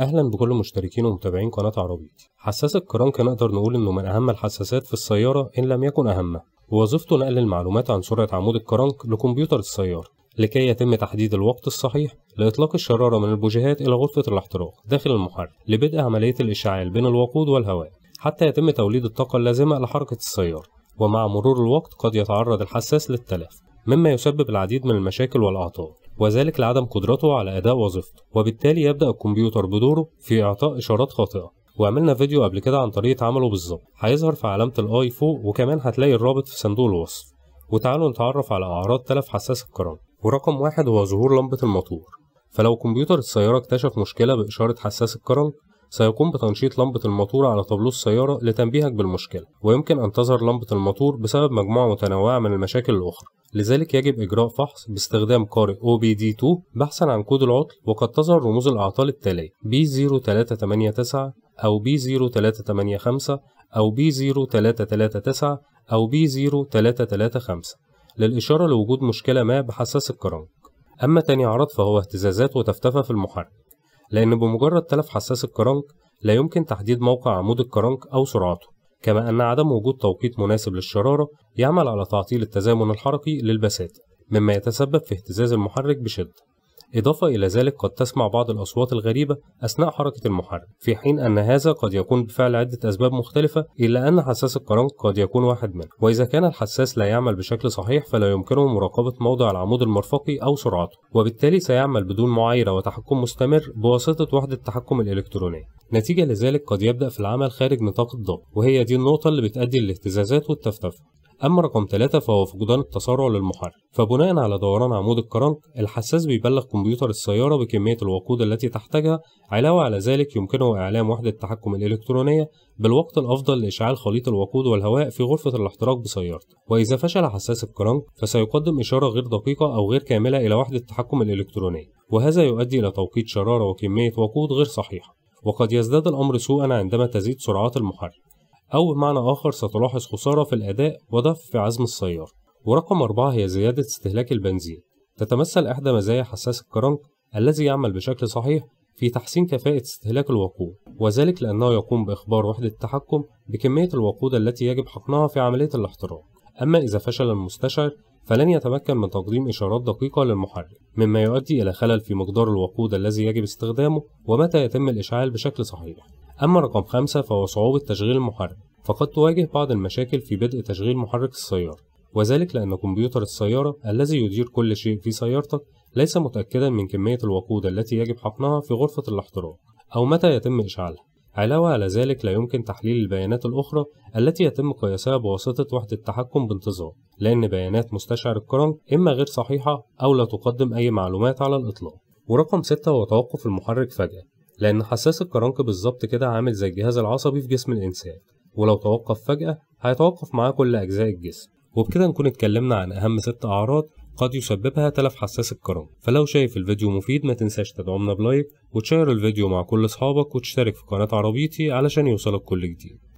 اهلا بكل مشتركين ومتابعين قناه عربيتي حساس الكرنك نقدر نقول انه من اهم الحساسات في السياره ان لم يكن اهمها ووظيفته نقل المعلومات عن سرعه عمود الكرنك لكمبيوتر السياره لكي يتم تحديد الوقت الصحيح لإطلاق الشرارة من البوجيهات إلى غرفة الاحتراق داخل المحرك لبدء عملية الإشعال بين الوقود والهواء حتى يتم توليد الطاقة اللازمة لحركة السيارة ومع مرور الوقت قد يتعرض الحساس للتلف مما يسبب العديد من المشاكل والأعطال وذلك لعدم قدرته على أداء وظيفته وبالتالي يبدأ الكمبيوتر بدوره في إعطاء إشارات خاطئة وعملنا فيديو قبل كده عن طريقة عمله بالظبط هيظهر في علامة الاي فوق وكمان هتلاقي الرابط في صندوق الوصف وتعالوا نتعرف على أعراض تلف حساس الكرامة ورقم واحد هو ظهور لمبة الموتور فلو كمبيوتر السيارة اكتشف مشكلة بإشارة حساس الكرنك سيقوم بتنشيط لمبة الموتور على طابلو السيارة لتنبيهك بالمشكلة ويمكن أن تظهر لمبة الموتور بسبب مجموعة متنوعة من المشاكل الأخرى لذلك يجب إجراء فحص باستخدام قارئ OBD2 بحثا عن كود العطل وقد تظهر رموز الأعطال التالية B0389 أو B0385 أو B0339 أو B0335 للإشارة لوجود مشكلة ما بحساس الكرنك أما تاني عرض فهو اهتزازات وتفتفة في المحرك لأن بمجرد تلف حساس الكرنك لا يمكن تحديد موقع عمود الكرنك أو سرعته كما أن عدم وجود توقيت مناسب للشرارة يعمل على تعطيل التزامن الحركي للبساتة مما يتسبب في اهتزاز المحرك بشدة إضافة إلى ذلك قد تسمع بعض الأصوات الغريبة أثناء حركة المحرك في حين أن هذا قد يكون بفعل عدة أسباب مختلفة إلا أن حساس القرنق قد يكون واحد منها وإذا كان الحساس لا يعمل بشكل صحيح فلا يمكنه مراقبة موضع العمود المرفقي أو سرعته وبالتالي سيعمل بدون معايرة وتحكم مستمر بواسطة وحدة التحكم الإلكترونية نتيجة لذلك قد يبدأ في العمل خارج نطاق الضغط وهي دي النقطة اللي بتؤدي للاهتزازات والتفتفة أما رقم 3 فهو فقدان التسارع للمحرك فبناء على دوران عمود الكرنك الحساس بيبلغ كمبيوتر السيارة بكمية الوقود التي تحتاجها علاوة على ذلك يمكنه إعلام وحدة التحكم الإلكترونية بالوقت الأفضل لإشعال خليط الوقود والهواء في غرفة الاحتراق بسيارته وإذا فشل حساس الكرنك فسيقدم إشارة غير دقيقة أو غير كاملة إلى وحدة التحكم الإلكترونية وهذا يؤدي إلى توقيت شرارة وكمية وقود غير صحيحة وقد يزداد الأمر سوءا عندما تزيد سرعات المحرك أو بمعنى آخر ستلاحظ خسارة في الأداء وضعف في عزم السيارة ورقم أربعة هي زيادة استهلاك البنزين تتمثل إحدى مزايا حساس الكرنك الذي يعمل بشكل صحيح في تحسين كفاءة استهلاك الوقود وذلك لأنه يقوم بإخبار وحدة التحكم بكمية الوقود التي يجب حقنها في عملية الاحتراق أما إذا فشل المستشعر فلن يتمكن من تقديم إشارات دقيقة للمحرك مما يؤدي إلى خلل في مقدار الوقود الذي يجب استخدامه ومتى يتم الإشعال بشكل صحيح أما رقم خمسة فهو صعوبة تشغيل المحرك فقد تواجه بعض المشاكل في بدء تشغيل محرك السيارة وذلك لأن كمبيوتر السيارة الذي يدير كل شيء في سيارتك ليس متأكدا من كمية الوقود التي يجب حقنها في غرفة الاحتراق أو متى يتم إشعالها علاوة على ذلك لا يمكن تحليل البيانات الأخرى التي يتم قياسها بواسطة وحدة التحكم بانتظام لأن بيانات مستشعر الكرنك إما غير صحيحة أو لا تقدم أي معلومات على الإطلاق ورقم 6 هو توقف المحرك فجأة لأن حساس الكرنك بالظبط كده عامل زي الجهاز العصبي في جسم الإنسان ولو توقف فجأة هيتوقف معاه كل أجزاء الجسم وبكده نكون اتكلمنا عن أهم ست أعراض قد يسببها تلف حساس الكرنك فلو شايف الفيديو مفيد ما تنساش تدعمنا بلايك وتشير الفيديو مع كل أصحابك وتشترك في قناة عربيتي علشان يوصلك كل جديد